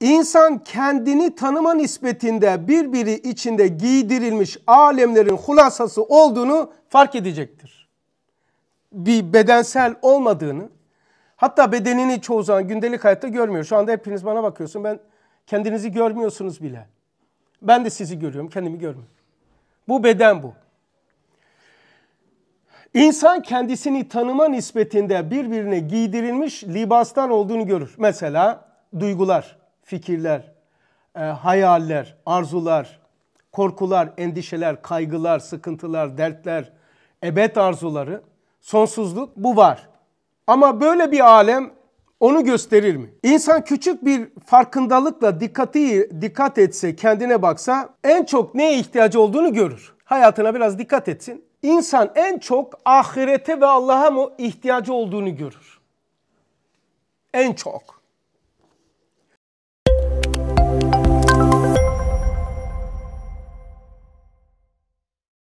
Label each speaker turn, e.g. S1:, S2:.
S1: İnsan kendini tanıma nispetinde birbiri içinde giydirilmiş alemlerin hulasası olduğunu fark edecektir. Bir bedensel olmadığını, hatta bedenini çoğu zaman gündelik hayatta görmüyor. Şu anda hepiniz bana bakıyorsun, ben kendinizi görmüyorsunuz bile. Ben de sizi görüyorum, kendimi görmüyorum. Bu beden bu. İnsan kendisini tanıma nispetinde birbirine giydirilmiş libastan olduğunu görür. Mesela duygular fikirler, e, hayaller, arzular, korkular, endişeler, kaygılar, sıkıntılar, dertler, ebed arzuları, sonsuzluk bu var. Ama böyle bir alem onu gösterir mi? İnsan küçük bir farkındalıkla dikkati dikkat etse, kendine baksa en çok neye ihtiyacı olduğunu görür. Hayatına biraz dikkat etsin. İnsan en çok ahirete ve Allah'a ihtiyacı olduğunu görür. En çok.